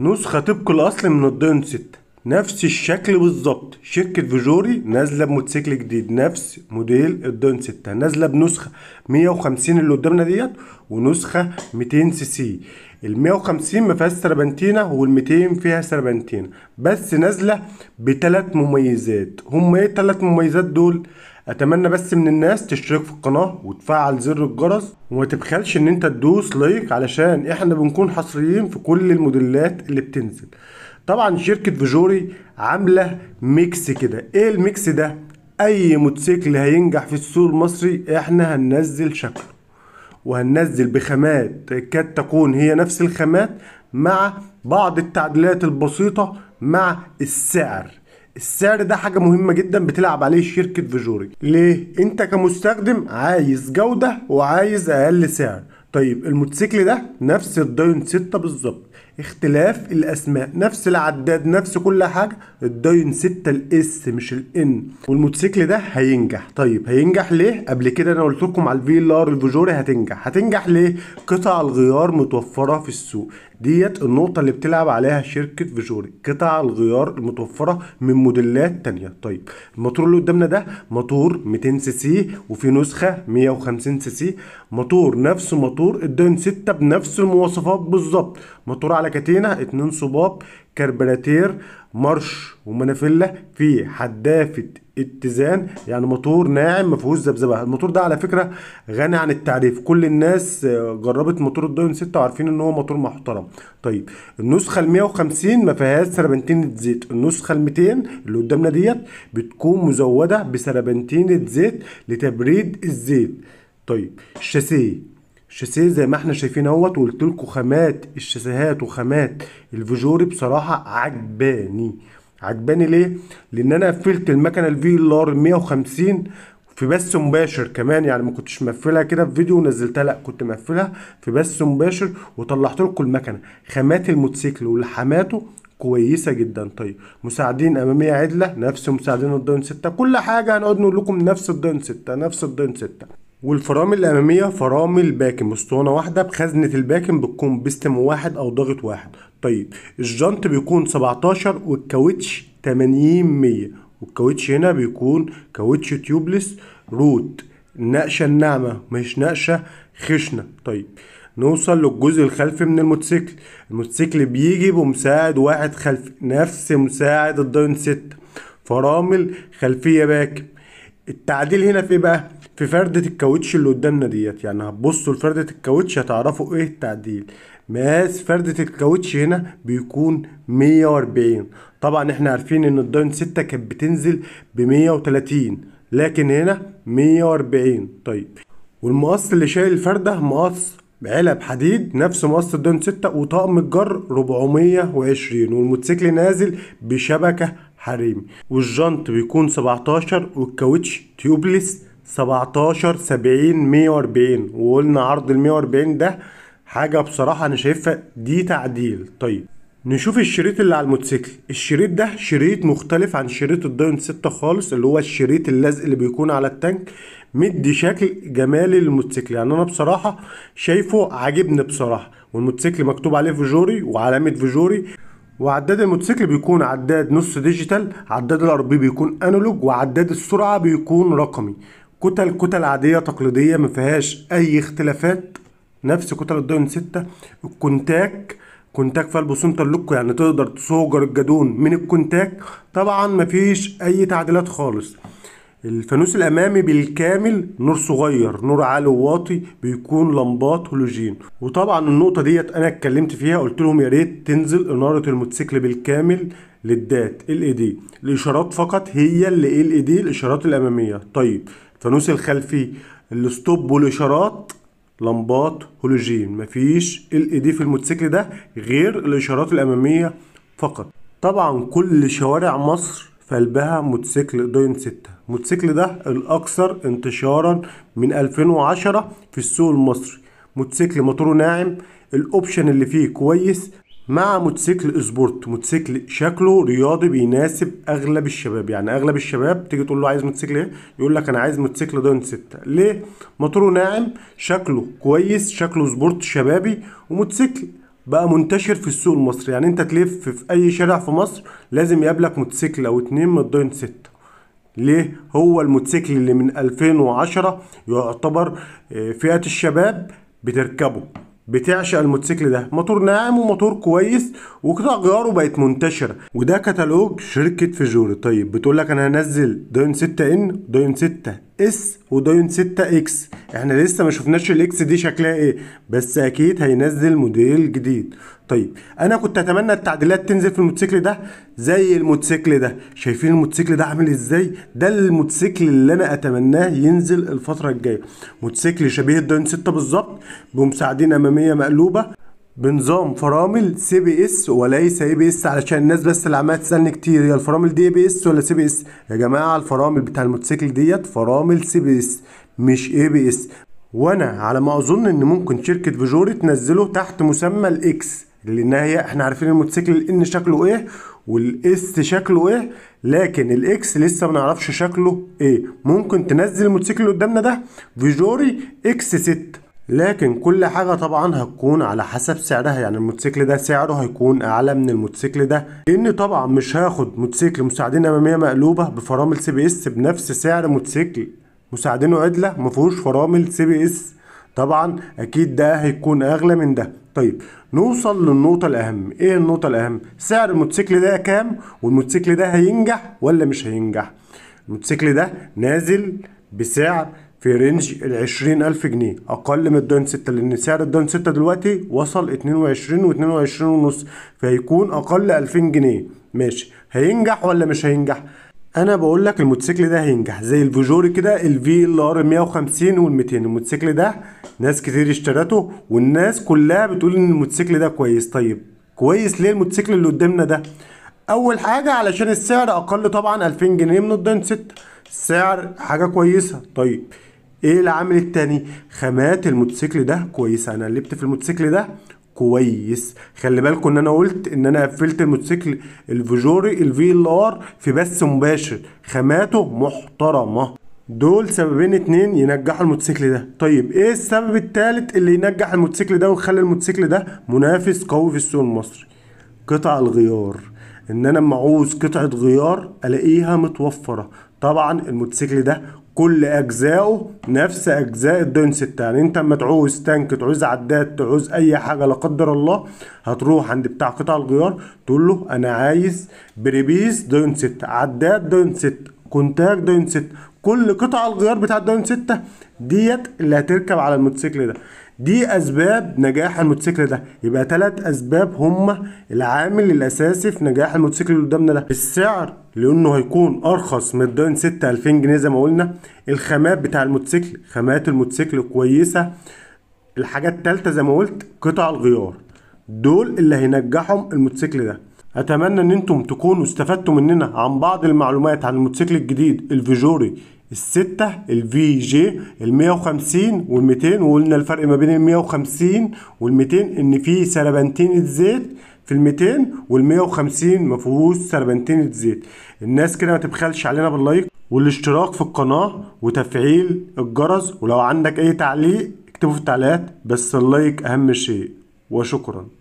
نسخة طبق الأصل من الدنست نفس الشكل بالظبط شركة فيجوري نازلة بموتوسيكل جديد نفس موديل الدنست نازلة بنسخة 150 اللي قدامنا ديت ونسخة 200 سي سي ال 150 ما فيهاش سربنتينا وال 200 فيها سربنتينا بس نازلة بثلاث مميزات هم ايه الثلاث مميزات دول؟ اتمنى بس من الناس تشترك في القناه وتفعل زر الجرس وما تبخلش ان انت تدوس لايك علشان احنا بنكون حصريين في كل الموديلات اللي بتنزل طبعا شركه فيجوري عامله ميكس كده ايه الميكس ده اي موتوسيكل هينجح في السوق المصري احنا هننزل شكله وهننزل بخامات كاد تكون هي نفس الخامات مع بعض التعديلات البسيطه مع السعر السعر ده حاجه مهمه جدا بتلعب عليه شركه فيجوري ليه انت كمستخدم عايز جوده وعايز اقل سعر طيب الموتوسيكل ده نفس الداين 6 بالظبط اختلاف الاسماء نفس العداد نفس كل حاجه الداين 6 الاس مش الان والموتوسيكل ده هينجح طيب هينجح ليه قبل كده انا قلت لكم على الفي ال ار الفيجوري هتنجح هتنجح ليه قطع الغيار متوفره في السوق ديت النقطة اللي بتلعب عليها شركة فيجوري قطع الغيار المتوفرة من موديلات تانية طيب الموتور اللي قدامنا ده موتور 200 سي سي وفي نسخة 150 سي سي موتور نفس موتور الداين 6 بنفس المواصفات بالظبط موتور على كتينة 2 صباب كربراتير مارش ومنافله في حدافه اتزان يعني موتور ناعم ما فيهوش ذبذبه الموتور ده على فكره غني عن التعريف كل الناس آه، جربت موتور الدون 6 وعارفين ان هو موتور محترم طيب النسخه ال 150 ما فيهاش سربنتينه زيت النسخه ال 200 اللي قدامنا ديت بتكون مزوده بسربنتينه زيت لتبريد الزيت طيب الشاسيه الشاسيه زي ما احنا شايفين اهوت وقلت لكم خامات الشاسيهات وخامات الفيجوري بصراحه عجباني عجباني ليه لان انا قفلت المكنه الفي ال ار 150 في بث مباشر كمان يعني ما كنتش مقفلها كده في فيديو ونزلتها لا كنت مقفلها في بث مباشر وطلعت لكم المكنه خامات الموتوسيكل ولحاماته كويسه جدا طيب مساعدين اماميه عدله نفس مساعدين الداين 6 كل حاجه هنقعد نقول لكم نفس الداين 6 نفس الداين 6 والفرامل الاماميه فرامل باكم اسطوانه واحده بخزنه الباكم بتكون بستم واحد او ضغط واحد طيب الجنت بيكون 17 والكاوتش 80 100 والكاوتش هنا بيكون كاوتش تيوبلس روت النقشه الناعمه مش نقشه خشنه طيب نوصل للجزء الخلفي من الموتوسيكل الموتوسيكل بيجي بمساعد واحد خلفي نفس مساعد الداون 6 فرامل خلفيه باكن التعديل هنا في ايه بقى في فردة الكاوتش اللي قدامنا ديت يعني هتبصوا لفردة الكاوتش هتعرفوا ايه التعديل مقاس فردة الكاوتش هنا بيكون 140 طبعا احنا عارفين ان الداين 6 كانت بتنزل ب 130 لكن هنا 140 طيب والمقص اللي شايل الفردة مقص علب حديد نفس مقص الداين 6 وطقم الجر 420 والموتوسيكل نازل بشبكة حريمي والجنط بيكون 17 والكاوتش تيوبلس 17 70 140 وقلنا عرض ال 140 ده حاجة بصراحة أنا شايفها دي تعديل طيب نشوف الشريط اللي على الموتوسيكل الشريط ده شريط مختلف عن شريط الداين 6 خالص اللي هو الشريط اللزق اللي بيكون على التانك مدي شكل جمالي للموتوسيكل يعني انا بصراحه شايفه عاجبني بصراحه والموتوسيكل مكتوب عليه فيجوري وعلامه فيجوري وعداد الموتوسيكل بيكون عداد نص ديجيتال عداد الار بي بيكون انالوج وعداد السرعه بيكون رقمي كتل كتل عاديه تقليديه ما فيهاش اي اختلافات نفس كتل الداون 6 الكونتاك كونتاك فالبو سنتر لوك يعني تقدر تصوجر الجدون من الكونتاك طبعا مفيش اي تعديلات خالص الفانوس الامامي بالكامل نور صغير نور عالي وواطي بيكون لمبات هولوجين وطبعا النقطه ديت انا اتكلمت فيها قلت لهم يا ريت تنزل اناره الموتوسيكل بالكامل للدات ال اي دي الاشارات فقط هي اللي ال اي دي الاشارات الاماميه طيب الفانوس الخلفي الستوب والاشارات لمبات هولوجين مفيش ال اي دي في الموتوسيكل ده غير الاشارات الاماميه فقط طبعا كل شوارع مصر في موتوسيكل دوين 6 الموتوسيكل ده الاكثر انتشارا من 2010 في السوق المصري موتوسيكل موتوره ناعم الاوبشن اللي فيه كويس مع موتوسيكل سبورت موتوسيكل شكله رياضي بيناسب اغلب الشباب يعني اغلب الشباب تيجي تقول له عايز موتوسيكل ايه يقول لك انا عايز موتوسيكل داون 6 ليه موتوره ناعم شكله كويس شكله سبورت شبابي وموتوسيكل بقى منتشر في السوق المصري يعني انت تلف في اي شارع في مصر لازم يقابلك موتوسيكل او اتنين من الداين ستة ليه هو الموتوسيكل اللي من 2010 يعتبر آه، فئة الشباب بتركبه بتعشق الموتوسيكل ده موتور ناعم وموتور كويس وقطع غياره بقت منتشره وده كتالوج شركه فيجوري طيب بتقول لك انا هنزل داين 6 ان داين 6 اس وداين 6 اكس احنا لسه ما شفناش الاكس دي شكلها ايه بس اكيد هينزل موديل جديد طيب انا كنت اتمنى التعديلات تنزل في الموتوسيكل ده زي الموتوسيكل ده شايفين الموتوسيكل ده عامل ازاي ده الموتوسيكل اللي انا اتمناه ينزل الفتره الجايه موتوسيكل شبيه الداين 6 بالظبط بمساعدين اماميه مقلوبه بنظام فرامل سي بي اس وليس اي بي اس علشان الناس بس اللي عماله تسالني كتير هي الفرامل دي اي بي اس ولا سي بي اس يا جماعه الفرامل بتاع الموتوسيكل ديت فرامل سي بي اس مش اي بي اس وانا على ما اظن ان ممكن شركه فيجوري تنزله تحت مسمى الاكس لان هي احنا عارفين الموتوسيكل الان شكله ايه والاس شكله ايه لكن الاكس لسه ما نعرفش شكله ايه ممكن تنزل الموتوسيكل اللي قدامنا ده فيجوري اكس 6 لكن كل حاجة طبعا هتكون على حسب سعرها يعني الموتوسيكل ده سعره هيكون اعلى من الموتوسيكل ده لان طبعا مش هاخد موتوسيكل مساعدين امامية مقلوبة بفرامل سي بي اس بنفس سعر موتوسيكل مساعدينه عدلة مفهوش فرامل سي بي اس طبعا اكيد ده هيكون اغلى من ده طيب نوصل للنقطة الأهم، إيه النقطة الأهم؟ سعر الموتوسيكل ده كام؟ والموتوسيكل ده هينجح ولا مش هينجح؟ الموتوسيكل ده نازل بسعر في رينج ال 20000 جنيه اقل من الدون 6 لان سعر الدون 6 دلوقتي وصل 22 و22 ونص فهيكون اقل 2000 جنيه ماشي هينجح ولا مش هينجح انا بقول لك الموتوسيكل ده هينجح زي الفيجوري كده الفي ال ار 150 وال 200 الموتوسيكل ده ناس كتير اشترته والناس كلها بتقول ان الموتوسيكل ده كويس طيب كويس ليه الموتوسيكل اللي قدامنا ده اول حاجه علشان السعر اقل طبعا 2000 جنيه من الداين 6 سعر حاجه كويسه طيب ايه العامل التاني خامات الموتوسيكل ده كويسه انا قلبت في الموتوسيكل ده كويس خلي بالكم ان انا قلت ان انا قفلت الموتوسيكل الفيجوري الفي ال ار في بث مباشر خاماته محترمه دول سببين اتنين ينجحوا الموتوسيكل ده طيب ايه السبب التالت اللي ينجح الموتوسيكل ده ويخلي الموتوسيكل ده منافس قوي في السوق المصري قطع الغيار ان انا لما اعوز قطعه غيار الاقيها متوفره طبعا الموتوسيكل ده كل اجزائه نفس اجزاء الدنسيت يعني انت اما تعوز تانك تعوز عداد تعوز اي حاجه لا قدر الله هتروح عند بتاع قطع الغيار تقول له انا عايز بريبيس دنسيت عداد دنسيت كونتاك دنسيت كل قطع الغيار بتاع الدنسيت ديت اللي هتركب على الموتوسيكل ده دي اسباب نجاح الموتوسيكل ده يبقى ثلاث اسباب هم العامل الاساسي في نجاح الموتوسيكل اللي قدامنا ده السعر لانه هيكون ارخص من الداين 6000 جنيه زي ما قلنا الخامات بتاع الموتوسيكل خامات الموتوسيكل كويسه الحاجه الثالثه زي ما قلت قطع الغيار دول اللي هينجحهم الموتوسيكل ده اتمنى ان انتم تكونوا استفدتوا مننا عن بعض المعلومات عن الموتوسيكل الجديد الفيجوري الستة الفي جي ال 150 وال 200 وقلنا الفرق ما بين ال 150 وال 200 ان في سربنتين الزيت في ال 200 وال 150 ما فيهوش الناس كده ما تبخلش علينا باللايك والاشتراك في القناة وتفعيل الجرس ولو عندك اي تعليق اكتبه في التعليقات بس اللايك اهم شيء وشكرا